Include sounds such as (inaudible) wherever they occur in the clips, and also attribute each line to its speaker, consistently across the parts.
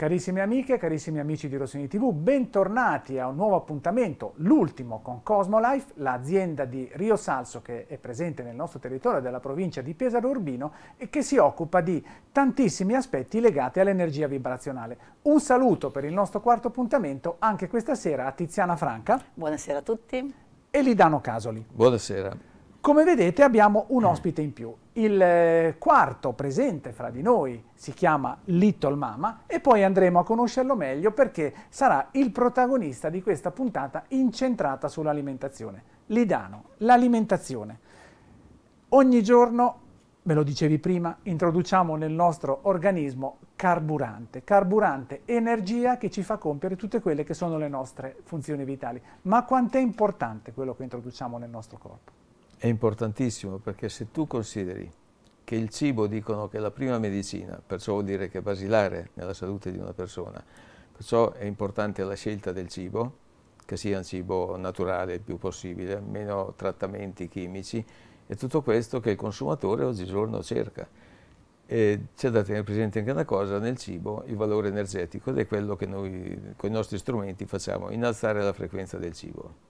Speaker 1: Carissime amiche, carissimi amici di Rossini TV, bentornati a un nuovo appuntamento, l'ultimo con Cosmolife, l'azienda di Rio Salso che è presente nel nostro territorio della provincia di Pesaro Urbino e che si occupa di tantissimi aspetti legati all'energia vibrazionale. Un saluto per il nostro quarto appuntamento anche questa sera a Tiziana Franca. Buonasera a tutti. E Lidano Casoli.
Speaker 2: Buonasera.
Speaker 1: Come vedete abbiamo un mm. ospite in più. Il
Speaker 2: eh, quarto
Speaker 1: presente fra di noi si chiama Little Mama e poi andremo a conoscerlo meglio perché sarà il protagonista di questa puntata incentrata sull'alimentazione. Lidano, l'alimentazione. Ogni giorno, ve lo dicevi prima, introduciamo nel nostro organismo carburante, carburante, energia che ci fa compiere tutte quelle che sono le nostre funzioni vitali. Ma quanto è importante quello che introduciamo nel nostro corpo?
Speaker 2: è importantissimo perché se tu consideri che il cibo dicono che è la prima medicina, perciò vuol dire che è basilare nella salute di una persona, perciò è importante la scelta del cibo, che sia un cibo naturale il più possibile, meno trattamenti chimici, e tutto questo che il consumatore oggigiorno cerca. E c'è da tenere presente anche una cosa, nel cibo il valore energetico ed è quello che noi con i nostri strumenti facciamo, innalzare la frequenza del cibo.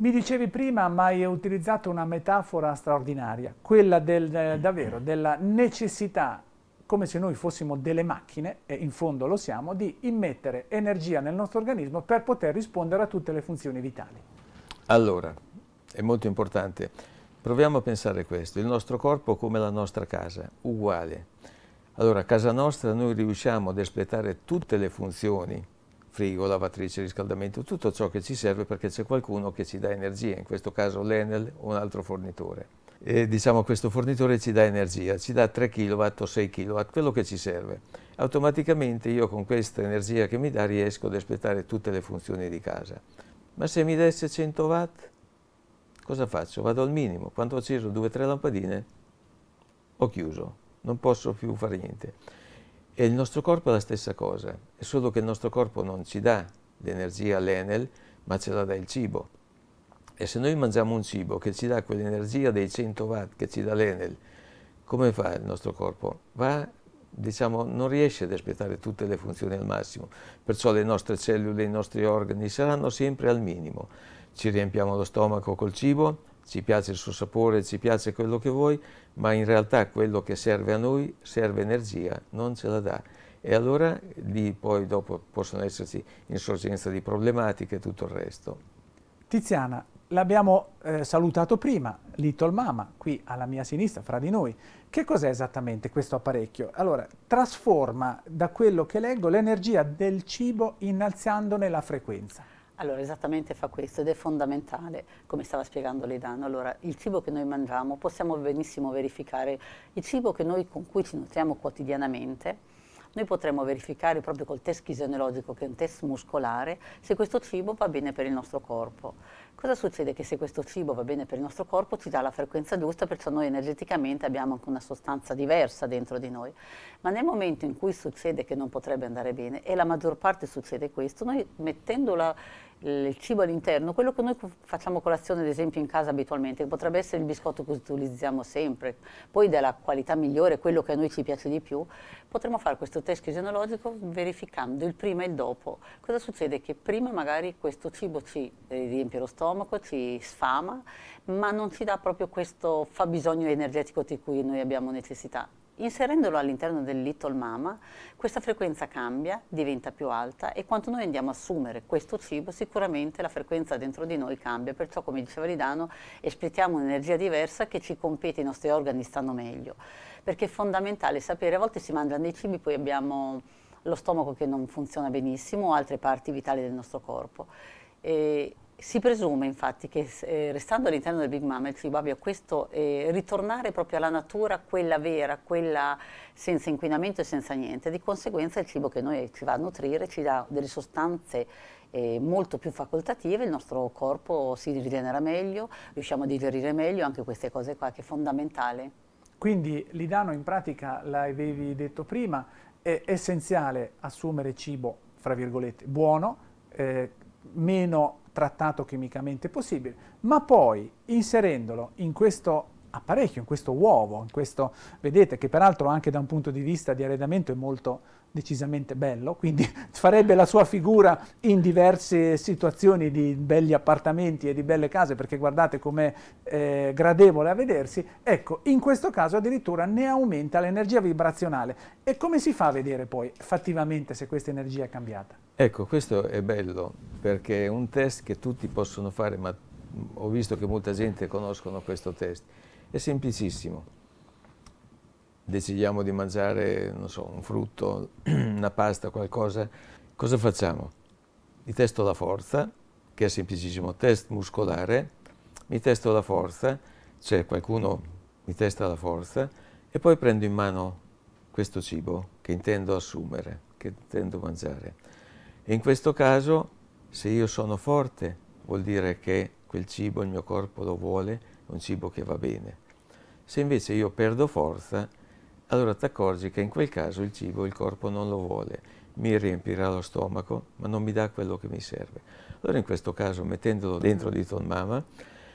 Speaker 1: Mi dicevi prima, ma hai utilizzato una metafora straordinaria, quella del, eh, mm. davvero della necessità, come se noi fossimo delle macchine, e in fondo lo siamo, di immettere energia nel nostro organismo per poter rispondere a tutte le funzioni vitali.
Speaker 2: Allora, è molto importante, proviamo a pensare questo, il nostro corpo come la nostra casa, uguale. Allora, a casa nostra noi riusciamo ad espletare tutte le funzioni frigo, lavatrice, riscaldamento, tutto ciò che ci serve perché c'è qualcuno che ci dà energia, in questo caso l'Enel o un altro fornitore. E, diciamo questo fornitore ci dà energia, ci dà 3 kW o 6 kW, quello che ci serve. Automaticamente io con questa energia che mi dà riesco ad aspettare tutte le funzioni di casa. Ma se mi desse 100 watt, cosa faccio? Vado al minimo, quando ho acceso 2-3 lampadine ho chiuso, non posso più fare niente. E il nostro corpo è la stessa cosa, è solo che il nostro corpo non ci dà l'energia all'Enel, ma ce la dà il cibo. E se noi mangiamo un cibo che ci dà quell'energia dei 100 watt che ci dà l'Enel, come fa il nostro corpo? Va, diciamo, non riesce ad aspettare tutte le funzioni al massimo, perciò le nostre cellule, i nostri organi saranno sempre al minimo. Ci riempiamo lo stomaco col cibo, ci piace il suo sapore, ci piace quello che vuoi, ma in realtà quello che serve a noi serve energia, non ce la dà. E allora lì poi dopo possono esserci insorgenza di problematiche e tutto il resto.
Speaker 1: Tiziana, l'abbiamo eh, salutato prima, Little Mama, qui alla mia sinistra, fra di noi. Che cos'è esattamente questo apparecchio? Allora, trasforma da quello che leggo l'energia del cibo innalzandone la frequenza.
Speaker 3: Allora, esattamente fa questo ed è fondamentale, come stava spiegando Ledano. Allora, il cibo che noi mangiamo possiamo benissimo verificare il cibo che noi, con cui ci nutriamo quotidianamente. Noi potremmo verificare proprio col test fisiologico, che è un test muscolare, se questo cibo va bene per il nostro corpo. Cosa succede? Che se questo cibo va bene per il nostro corpo ci dà la frequenza giusta, perciò noi energeticamente abbiamo anche una sostanza diversa dentro di noi. Ma nel momento in cui succede che non potrebbe andare bene, e la maggior parte succede questo, noi mettendo la il cibo all'interno, quello che noi facciamo colazione ad esempio in casa abitualmente, che potrebbe essere il biscotto che utilizziamo sempre, poi della qualità migliore, quello che a noi ci piace di più, potremmo fare questo test genealogico verificando il prima e il dopo. Cosa succede? Che prima magari questo cibo ci eh, riempie lo stomaco, ci sfama, ma non ci dà proprio questo fabbisogno energetico di cui noi abbiamo necessità. Inserendolo all'interno del Little Mama, questa frequenza cambia, diventa più alta e quanto noi andiamo a assumere questo cibo, sicuramente la frequenza dentro di noi cambia, perciò come diceva Ridano, espletiamo un'energia diversa che ci compete, i nostri organi stanno meglio, perché è fondamentale sapere, a volte si mangiano dei cibi, poi abbiamo lo stomaco che non funziona benissimo o altre parti vitali del nostro corpo. E si presume infatti che eh, restando all'interno del Big Mama il cibo abbia questo eh, ritornare proprio alla natura, quella vera, quella senza inquinamento e senza niente, di conseguenza il cibo che noi ci va a nutrire ci dà delle sostanze eh, molto più facoltative, il nostro corpo si rigenera meglio, riusciamo a digerire meglio anche queste cose qua che è fondamentale.
Speaker 1: Quindi l'idano in pratica, l'avevi detto prima, è essenziale assumere cibo, fra virgolette, buono, eh, meno trattato chimicamente possibile, ma poi inserendolo in questo apparecchio, in questo uovo, in questo, vedete che peraltro anche da un punto di vista di arredamento è molto decisamente bello, quindi (laughs) farebbe la sua figura in diverse situazioni di belli appartamenti e di belle case perché guardate com'è eh, gradevole a vedersi, ecco in questo caso addirittura ne aumenta l'energia vibrazionale e come si fa a vedere poi fattivamente se questa energia è cambiata?
Speaker 2: Ecco questo è bello perché è un test che tutti possono fare ma ho visto che molta gente conoscono questo test è semplicissimo. Decidiamo di mangiare, non so, un frutto, (clears throat) una pasta, qualcosa. Cosa facciamo? Mi testo la forza, che è semplicissimo, test muscolare, mi testo la forza, cioè qualcuno mi testa la forza, e poi prendo in mano questo cibo che intendo assumere, che intendo mangiare. E in questo caso, se io sono forte, vuol dire che quel cibo il mio corpo lo vuole, un cibo che va bene. Se invece io perdo forza, allora ti accorgi che in quel caso il cibo il corpo non lo vuole, mi riempirà lo stomaco, ma non mi dà quello che mi serve. Allora in questo caso mettendolo dentro di Tonmama,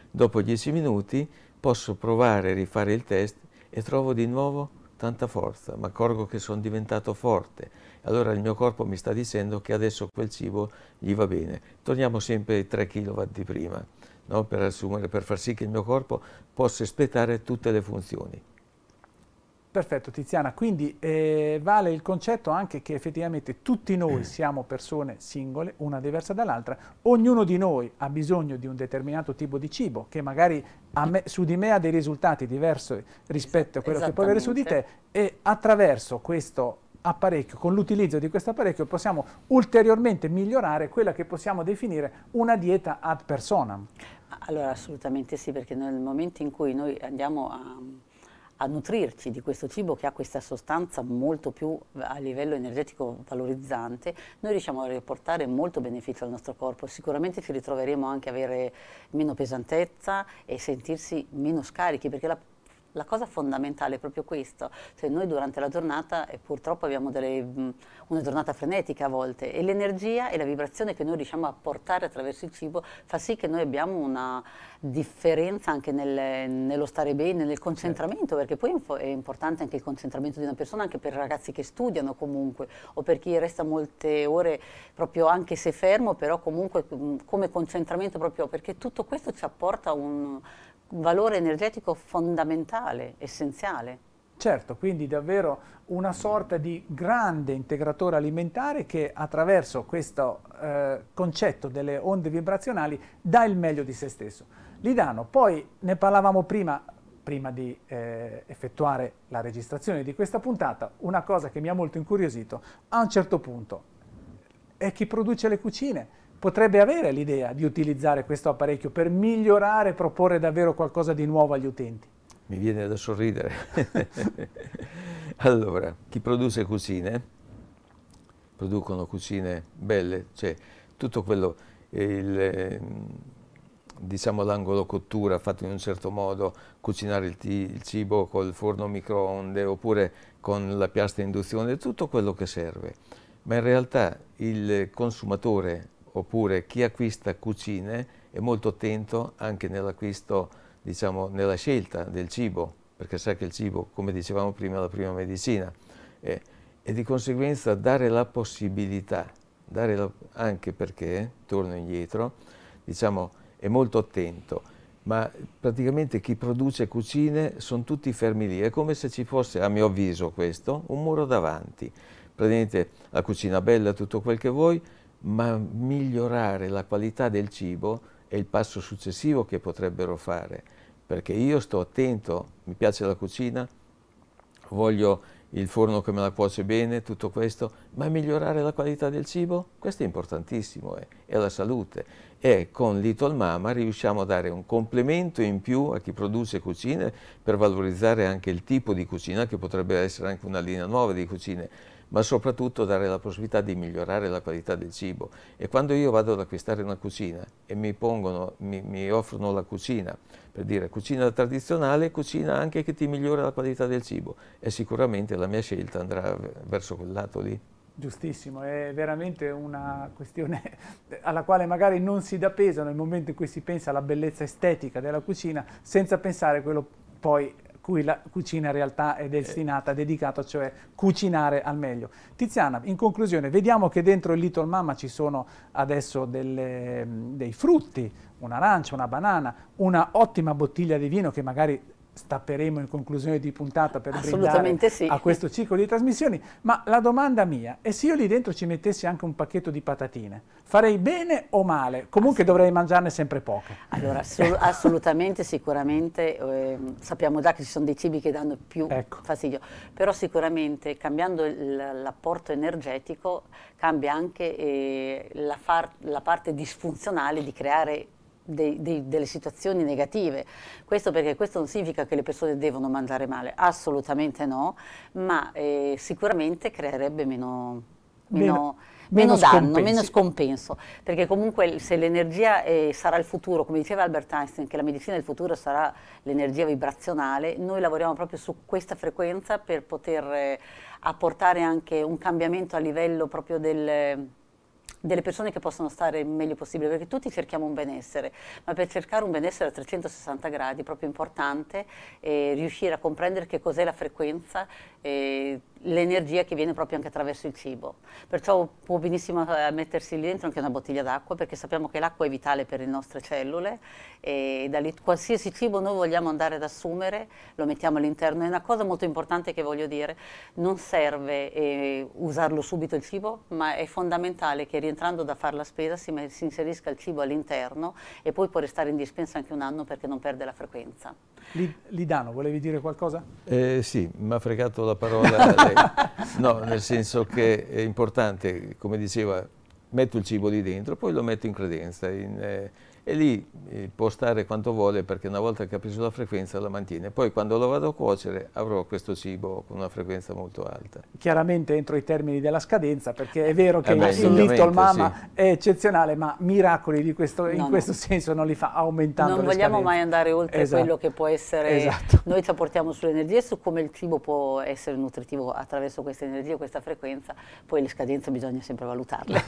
Speaker 2: dopo 10 minuti posso provare a rifare il test e trovo di nuovo tanta forza, ma accorgo che sono diventato forte. Allora il mio corpo mi sta dicendo che adesso quel cibo gli va bene. Torniamo sempre ai 3 kW di prima no? per, assumere, per far sì che il mio corpo possa espletare tutte le funzioni.
Speaker 1: Perfetto Tiziana, quindi eh, vale il concetto anche che effettivamente tutti noi eh. siamo persone singole, una diversa dall'altra, ognuno di noi ha bisogno di un determinato tipo di cibo che magari me, su di me ha dei risultati diversi rispetto a quello che può avere su di te e attraverso questo apparecchio, con l'utilizzo di questo apparecchio possiamo ulteriormente migliorare quella che possiamo definire una dieta ad persona.
Speaker 3: Allora assolutamente sì, perché nel momento in cui noi andiamo a, a nutrirci di questo cibo che ha questa sostanza molto più a livello energetico valorizzante, noi riusciamo a riportare molto beneficio al nostro corpo. Sicuramente ci ritroveremo anche a avere meno pesantezza e sentirsi meno scarichi, perché la la cosa fondamentale è proprio questo, cioè noi durante la giornata e purtroppo abbiamo delle, una giornata frenetica a volte e l'energia e la vibrazione che noi riusciamo a portare attraverso il cibo fa sì che noi abbiamo una differenza anche nel, nello stare bene, nel concentramento, certo. perché poi è importante anche il concentramento di una persona anche per ragazzi che studiano comunque o per chi resta molte ore proprio anche se fermo, però comunque come concentramento proprio perché tutto questo ci apporta un un valore energetico fondamentale, essenziale. Certo, quindi davvero
Speaker 1: una sorta di grande integratore alimentare che attraverso questo eh, concetto delle onde vibrazionali dà il meglio di se stesso. Lidano, poi ne parlavamo prima, prima di eh, effettuare la registrazione di questa puntata, una cosa che mi ha molto incuriosito, a un certo punto è chi produce le cucine, potrebbe avere l'idea di utilizzare questo apparecchio per migliorare e proporre davvero qualcosa di nuovo agli utenti?
Speaker 2: Mi viene da sorridere. (laughs) allora, chi produce cucine, producono cucine belle, cioè tutto quello, il, ehm, diciamo l'angolo cottura fatto in un certo modo, cucinare il, il cibo col forno microonde oppure con la piastra induzione, tutto quello che serve. Ma in realtà il consumatore oppure chi acquista cucine è molto attento anche nell'acquisto, diciamo, nella scelta del cibo, perché sa che il cibo, come dicevamo prima, è la prima medicina. Eh, e di conseguenza dare la possibilità, dare la, anche perché, torno indietro, diciamo, è molto attento, ma praticamente chi produce cucine sono tutti fermi lì, è come se ci fosse, a mio avviso questo, un muro davanti. Praticamente la cucina bella, tutto quel che vuoi, ma migliorare la qualità del cibo è il passo successivo che potrebbero fare, perché io sto attento, mi piace la cucina, voglio il forno che me la cuoce bene, tutto questo, ma migliorare la qualità del cibo? Questo è importantissimo, eh? è, la salute. E con Little Mama riusciamo a dare un complemento in più a chi produce cucine per valorizzare anche il tipo di cucina, che potrebbe essere anche una linea nuova di cucine ma soprattutto dare la possibilità di migliorare la qualità del cibo. E quando io vado ad acquistare una cucina e mi, pongono, mi, mi offrono la cucina, per dire cucina tradizionale, cucina anche che ti migliora la qualità del cibo, e sicuramente la mia scelta andrà verso quel lato lì.
Speaker 1: Giustissimo, è veramente una questione (laughs) alla quale magari non si dà peso nel momento in cui si pensa alla bellezza estetica della cucina senza pensare quello poi cui la cucina in realtà è destinata, eh. dedicata, cioè cucinare al meglio. Tiziana, in conclusione, vediamo che dentro il Little Mama ci sono adesso delle, dei frutti, un'arancia, una banana, una ottima bottiglia di vino che magari stapperemo in conclusione di puntata per brindare sì. a questo ciclo di trasmissioni, ma la domanda mia è se io lì dentro ci mettessi anche un pacchetto di patatine, farei bene o male? Comunque dovrei mangiarne sempre poche. Allora, (laughs)
Speaker 3: assolutamente, sicuramente, eh, sappiamo già che ci sono dei cibi che danno più ecco. fastidio, però sicuramente cambiando l'apporto energetico cambia anche eh, la, la parte disfunzionale di creare dei, dei, delle situazioni negative. Questo perché questo non significa che le persone devono mangiare male, assolutamente no, ma eh, sicuramente creerebbe meno, meno, meno, meno danno, meno scompenso, perché comunque se l'energia eh, sarà il futuro, come diceva Albert Einstein, che la medicina del futuro sarà l'energia vibrazionale, noi lavoriamo proprio su questa frequenza per poter eh, apportare anche un cambiamento a livello proprio del delle persone che possono stare il meglio possibile, perché tutti cerchiamo un benessere, ma per cercare un benessere a 360 gradi è proprio importante eh, riuscire a comprendere che cos'è la frequenza, eh, l'energia che viene proprio anche attraverso il cibo. Perciò può benissimo eh, mettersi lì dentro anche una bottiglia d'acqua perché sappiamo che l'acqua è vitale per le nostre cellule e da lì qualsiasi cibo noi vogliamo andare ad assumere lo mettiamo all'interno. È una cosa molto importante che voglio dire, non serve eh, usarlo subito il cibo, ma è fondamentale che rientrando da fare la spesa si, si inserisca il cibo all'interno e poi può restare in dispensa anche un anno perché non perde la frequenza.
Speaker 1: Lidano, volevi dire qualcosa?
Speaker 2: Eh, sì, mi ha fregato la parola. (laughs) no, nel senso che è importante, come diceva, metto il cibo lì dentro, poi lo metto in credenza, in, eh, e lì eh, può stare quanto vuole perché una volta che ha preso la frequenza la mantiene. Poi quando lo vado a cuocere avrò questo cibo con una frequenza molto alta.
Speaker 1: Chiaramente entro i termini della scadenza perché è vero che eh beh, il Little Mama sì. è eccezionale ma miracoli questo, no, in no. questo senso non li fa aumentando Non vogliamo scadenze. mai andare oltre
Speaker 3: esatto. quello che può essere, esatto. noi ci apportiamo sull'energia e su come il cibo può essere nutritivo attraverso questa energia, questa frequenza, poi le scadenze bisogna sempre valutarle.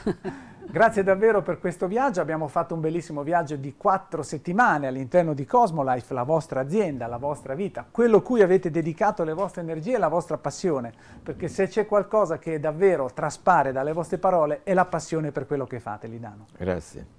Speaker 3: (laughs) Grazie
Speaker 1: davvero per questo viaggio, abbiamo fatto un bellissimo viaggio viaggio di quattro settimane all'interno di Cosmolife, la vostra azienda, la vostra vita, quello cui avete dedicato le vostre energie e la vostra passione, perché se c'è qualcosa che davvero traspare dalle vostre parole è la passione per quello che fate,
Speaker 3: Lidano. Grazie.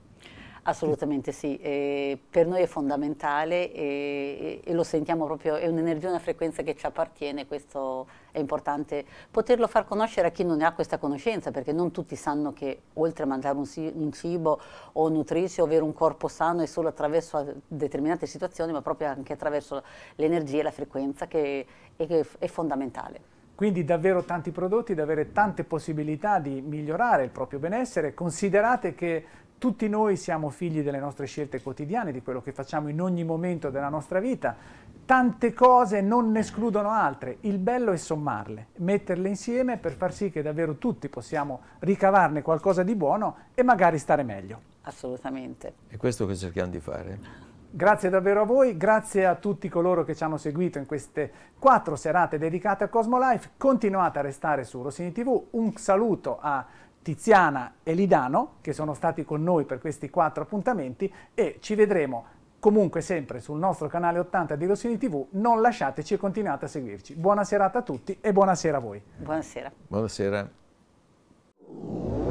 Speaker 3: Assolutamente sì, eh, per noi è fondamentale e, e, lo sentiamo proprio, è un'energia, una frequenza che ci appartiene, questo è importante poterlo far conoscere a chi non ne ha questa conoscenza, perché non tutti sanno che oltre a mangiare un, un cibo o nutrirsi o avere un corpo sano è solo attraverso determinate situazioni, ma proprio anche attraverso l'energia e la frequenza che è, è fondamentale.
Speaker 1: Quindi davvero tanti prodotti, davvero tante possibilità di migliorare il proprio benessere. Considerate che tutti noi siamo figli delle nostre scelte quotidiane, di quello che facciamo in ogni momento della nostra vita. Tante cose non ne escludono altre. Il bello è sommarle, metterle insieme per far sì che davvero tutti possiamo ricavarne qualcosa di buono e magari stare meglio. Assolutamente.
Speaker 2: È questo che cerchiamo di fare.
Speaker 1: Grazie davvero a voi, grazie a tutti coloro che ci hanno seguito in queste quattro serate dedicate a Cosmo Life. Continuate a restare su Rossini TV. Un saluto a Tiziana e Lidano, che sono stati con noi per questi quattro appuntamenti e ci vedremo comunque sempre sul nostro canale 80 di Rossini TV. Non lasciateci e continuate a seguirci. Buona serata a tutti e buonasera a
Speaker 3: voi. Buonasera.
Speaker 2: Buonasera.